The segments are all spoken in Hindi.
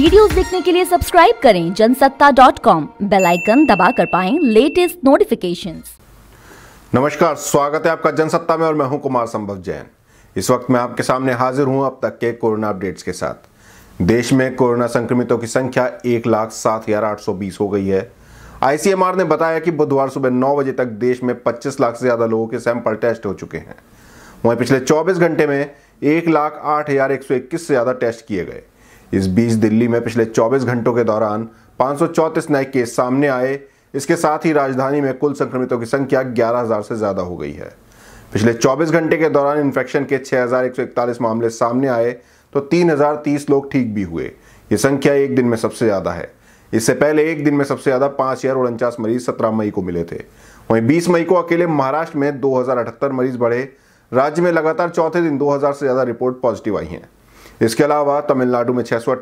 वीडियोस देखने के लिए सब्सक्राइब करें जनसत्ता डॉट कॉम बेलाइकन दबा कर पाए लेटेस्ट नोटिफिकेशन नमस्कार स्वागत है आपका जनसत्ता में और मैं हूं कुमार संभव जैन इस वक्त मैं आपके सामने हाजिर हूं अब तक के कोरोना अपडेट्स के साथ देश में कोरोना संक्रमितों की संख्या एक लाख सात हजार आठ सौ बीस हो गई है आईसीएमआर ने बताया कि बुधवार सुबह नौ बजे तक देश में पच्चीस लाख से ज़्यादा लोगों के सैंपल टेस्ट हो चुके हैं वहीं पिछले चौबीस घंटे में एक लाख आठ हज़ार एक सौ इक्कीस से ज़्यादा टेस्ट किए गए इस बीच दिल्ली में पिछले 24 घंटों के दौरान पाँच नए केस सामने आए इसके साथ ही राजधानी में कुल संक्रमितों की संख्या 11,000 से ज़्यादा हो गई है पिछले 24 घंटे के दौरान इन्फेक्शन के 6,141 मामले सामने आए तो 3,030 लोग ठीक भी हुए ये संख्या एक दिन में सबसे ज़्यादा है इससे पहले एक दिन में सबसे ज़्यादा पाँच हज़ार उनचास मरीज सत्रह मई को मिले थे वहीं बीस मई को अकेले महाराष्ट्र में दो मरीज बढ़े राज्य में लगातार चौथे दिन 2000 से ज़्यादा रिपोर्ट पॉजिटिव आई हैं इसके अलावा तमिलनाडु में छः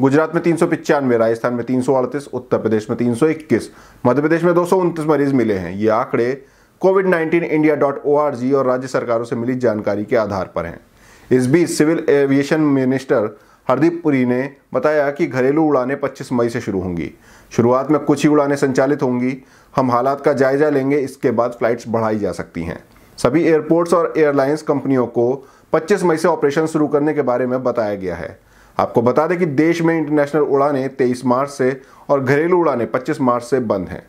गुजरात में तीन सौ पिचानवे राजस्थान में तीन सौ अड़तीस उत्तर प्रदेश में तीन सौ इक्कीस मध्य प्रदेश में दो सौ उनतीस मरीज मिले हैं ये आंकड़े COVID nineteen India dot O R G और राज्य सरकारों से मिली जानकारी के आधार पर हैं इस बीच civil aviation minister Hardeep Puri ने बताया कि घरेलू उड़ानें 25 मई से शुरू होंगी शुरुआत में कुछ ही उड़ानें संचालित होंगी हम हालात का जायजा लेंगे इसके बाद फ्लाइट्स बढ़ाई जा सकती हैं सभी एयरपोर्ट्स और एयरलाइंस कंपनियों को 25 मई से ऑपरेशन शुरू करने के बारे में बताया गया है आपको बता दें कि देश में इंटरनेशनल उड़ानें 23 मार्च से और घरेलू उड़ानें 25 मार्च से बंद हैं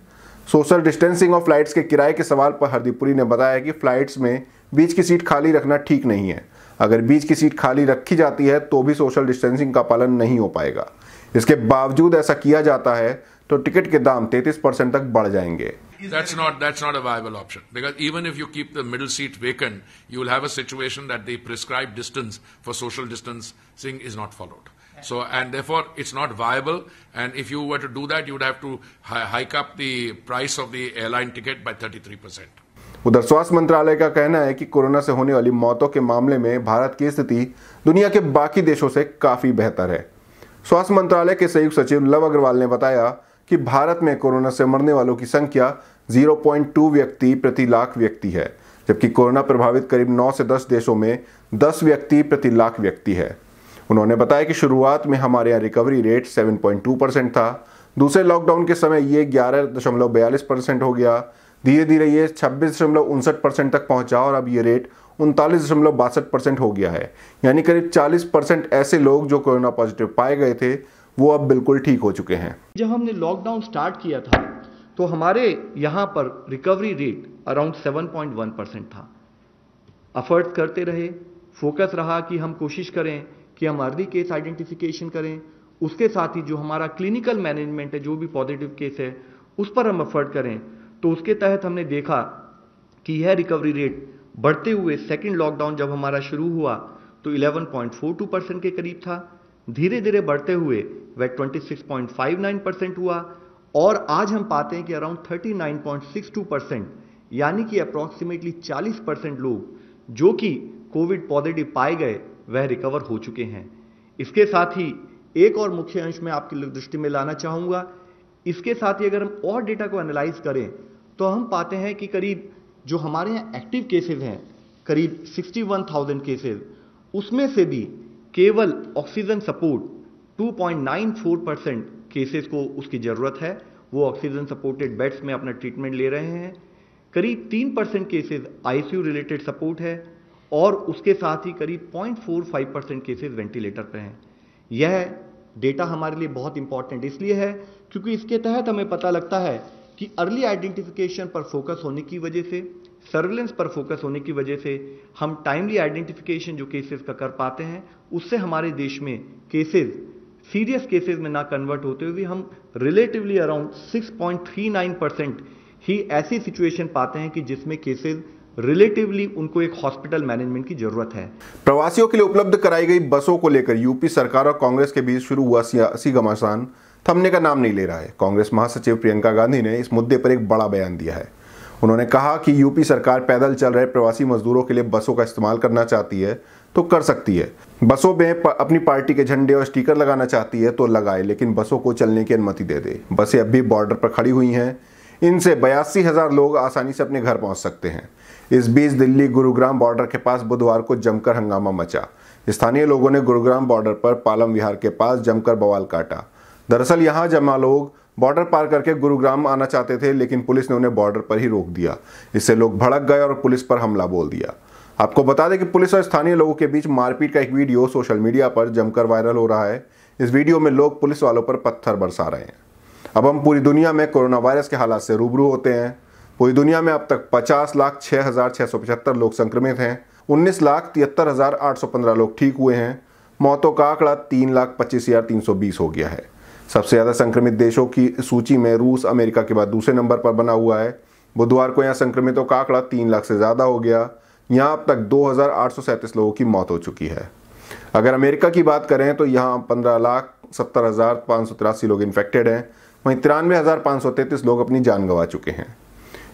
सोशल डिस्टेंसिंग और फ्लाइट्स के किराए के सवाल पर हरदीप पुरी ने बताया कि फ्लाइट्स में बीच की सीट खाली रखना ठीक नहीं है अगर बीच की सीट खाली रखी जाती है तो भी सोशल डिस्टेंसिंग का पालन नहीं हो पाएगा इसके बावजूद ऐसा किया जाता है तो टिकट के दाम 33 परसेंट तक बढ़ जाएंगे that's not that's not a viable option because even if you keep the middle seat vacant, you will have a situation that the prescribed distance for social distancing is not followed. So and therefore it's not viable. And if you were to do that, you would have to hike up the price of the airline ticket by 33 percent. उधर स्वास्थ्य मंत्रालय का कहना है कि कोरोना से होने वाली मौतों के मामले में भारत की स्थिति दुनिया के बाकी देशों से काफी बेहतर है स्वास्थ्य मंत्रालय के संयुक्त सचिव लव अग्रवाल ने बताया कि भारत में कोरोना से मरने वालों की संख्या 0.2 व्यक्ति प्रति लाख व्यक्ति है जबकि कोरोना प्रभावित करीब 9 से 10 देशों में 10 व्यक्ति प्रति लाख व्यक्ति है उन्होंने बताया कि शुरुआत में हमारे यहाँ रिकवरी रेट 7.2 परसेंट था दूसरे लॉकडाउन के समय ये ग्यारह परसेंट हो गया धीरे धीरे ये छब्बीस परसेंट तक पहुंचा और अब ये रेट उनतालीस परसेंट हो गया है यानी करीब 40 परसेंट ऐसे लोग जो कोरोना पॉजिटिव पाए गए थे वो अब बिल्कुल ठीक हो चुके हैं जब हमने लॉकडाउन स्टार्ट किया था तो हमारे यहाँ पर रिकवरी रेट अराउंड 7.1 परसेंट था अफर्ट्स करते रहे फोकस रहा कि हम कोशिश करें कि हम अर्ली केस आइडेंटिफिकेशन करें उसके साथ ही जो हमारा क्लिनिकल मैनेजमेंट है जो भी पॉजिटिव केस है उस पर हम अफर्ट करें तो उसके तहत हमने देखा कि यह रिकवरी रेट बढ़ते हुए सेकेंड लॉकडाउन जब हमारा शुरू हुआ तो 11.42 परसेंट के करीब था धीरे धीरे बढ़ते हुए वह 26.59 परसेंट हुआ और आज हम पाते हैं कि अराउंड 39.62 परसेंट यानी कि अप्रॉक्सीमेटली 40 परसेंट लोग जो कि कोविड पॉजिटिव पाए गए वह रिकवर हो चुके हैं इसके साथ ही एक और मुख्य अंश मैं आपकी दृष्टि में लाना चाहूँगा इसके साथ ही अगर हम और डेटा को एनालाइज करें तो हम पाते हैं कि करीब जो हमारे यहाँ एक्टिव केसेज हैं करीब 61,000 केसेज उसमें से भी केवल ऑक्सीजन सपोर्ट 2.94 परसेंट केसेस को उसकी ज़रूरत है वो ऑक्सीजन सपोर्टेड बेड्स में अपना ट्रीटमेंट ले रहे हैं करीब तीन percent cases ICU related support है और उसके साथ ही करीब 0.45 परसेंट केसेज वेंटिलेटर पर हैं यह डेटा हमारे लिए बहुत इंपॉर्टेंट इसलिए है क्योंकि इसके तहत हमें पता लगता है कि अर्ली आइडेंटिफिकेशन पर फोकस होने की वजह से सर्विलेंस पर फोकस होने की वजह से हम टाइमली आइडेंटिफिकेशन जो केसेस का कर पाते हैं उससे हमारे देश में केसेस सीरियस केसेस में ना कन्वर्ट होते हुए हम रिलेटिवली अराउंड 6.39 परसेंट ही ऐसी सिचुएशन पाते हैं कि जिसमें केसेस रिलेटिवली उनको एक हॉस्पिटल मैनेजमेंट की जरूरत है प्रवासियों के लिए उपलब्ध कराई गई बसों को लेकर यूपी सरकार और कांग्रेस के बीच शुरू हुआ सियासी घमासान थमने का नाम नहीं ले रहा है कांग्रेस महासचिव प्रियंका गांधी ने इस मुद्दे पर एक बड़ा बयान दिया है उन्होंने कहा कि यूपी सरकार पैदल चल रहे प्रवासी मजदूरों के लिए बसों का इस्तेमाल करना चाहती है तो कर सकती है बसों में अपनी पार्टी के झंडे और स्टिकर लगाना चाहती है तो लगाए लेकिन बसों को चलने की अनुमति दे दे बसें अब भी बॉर्डर पर खड़ी हुई हैं इनसे बयासी हज़ार लोग आसानी से अपने घर पहुंच सकते हैं इस बीच दिल्ली गुरुग्राम बॉर्डर के पास बुधवार को जमकर हंगामा मचा स्थानीय लोगों ने गुरुग्राम बॉर्डर पर पालम विहार के पास जमकर बवाल काटा दरअसल यहाँ जमा लोग बॉर्डर पार करके गुरुग्राम आना चाहते थे लेकिन पुलिस ने उन्हें बॉर्डर पर ही रोक दिया इससे लोग भड़क गए और पुलिस पर हमला बोल दिया आपको बता दें कि पुलिस और स्थानीय लोगों के बीच मारपीट का एक वीडियो सोशल मीडिया पर जमकर वायरल हो रहा है इस वीडियो में लोग पुलिस वालों पर पत्थर बरसा रहे हैं अब हम पूरी दुनिया में कोरोना वायरस के हालात से रूबरू होते हैं पूरी दुनिया में अब तक पचास लाख छः हज़ार छः सौ पचहत्तर लोग संक्रमित हैं उन्नीस लाख तिहत्तर हज़ार आठ सौ पंद्रह लोग ठीक हुए हैं मौतों का आंकड़ा तीन लाख पच्चीस हज़ार तीन सौ बीस हो गया है सबसे ज़्यादा संक्रमित देशों की सूची में रूस अमेरिका के बाद दूसरे नंबर पर बना हुआ है बुधवार को यहाँ संक्रमितों का आंकड़ा तीन लाख से ज़्यादा हो गया यहाँ अब तक दो लोगों की मौत हो चुकी है अगर अमेरिका की बात करें तो यहाँ पंद्रह लाख सत्तर हज़ार पाँच सौ तिरासी लोग इन्फेक्टेड हैं वहीं तिरानवे हज़ार पाँच सौ तैंतीस लोग अपनी जान गंवा चुके हैं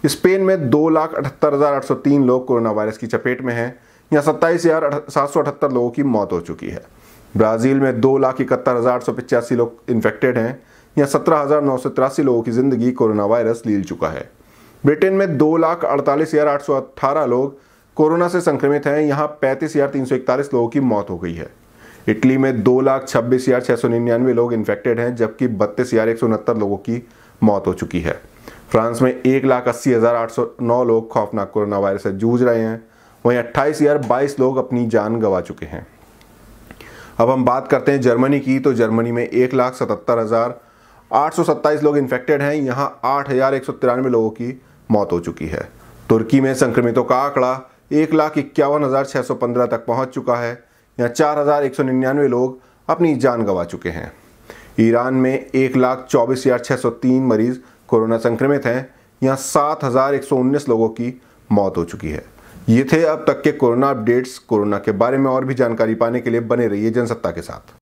स्पेन में दो लाख अठहत्तर हज़ार आठ सौ तीन लोग कोरोना वायरस की चपेट में हैं यहाँ सत्ताईस हज़ार सात सौ अठहत्तर लोगों की मौत हो चुकी है ब्राज़ील में दो लाख इकहत्तर हज़ार आठ सौ पचासी लोग इन्फेक्टेड हैं यहाँ सत्रह हज़ार नौ सौ तिरासी लोगों की ज़िंदगी कोरोना वायरस लील चुका है ब्रिटेन में दो लाख अड़तालीस हज़ार आठ सौ अट्ठारह लोग कोरोना से संक्रमित हैं यहाँ पैंतीस हजार तीन सौ इकतालीस लोगों की मौत हो गई है इटली में दो लाख छब्बीस हजार छः सौ निन्यानवे लोग इन्फेक्टेड हैं जबकि बत्तीस हजार एक सौ उनहत्तर लोगों की मौत हो चुकी है फ्रांस में एक लाख अस्सी हज़ार आठ सौ नौ लोग खौफनाक कोरोना वायरस से जूझ रहे हैं वहीं अट्ठाईस हजार बाईस लोग अपनी जान गंवा चुके हैं अब हम बात करते हैं जर्मनी की तो जर्मनी में एक लाख सतहत्तर हज़ार आठ सौ सत्ताईस लोग इन्फेक्टेड हैं यहाँ आठ हज़ार एक सौ तिरानवे लोगों की मौत हो चुकी है तुर्की में संक्रमितों का आंकड़ा एक लाख इक्यावन हज़ार छः सौ पंद्रह तक पहुंच चुका है या चार हज़ार एक सौ निन्यानवे लोग अपनी जान गंवा चुके हैं ईरान में एक लाख चौबीस हज़ार छः सौ तीन मरीज़ कोरोना संक्रमित हैं यहाँ सात हज़ार एक सौ उन्नीस लोगों की मौत हो चुकी है ये थे अब तक के कोरोना अपडेट्स कोरोना के बारे में और भी जानकारी पाने के लिए बने रहिए जनसत्ता के साथ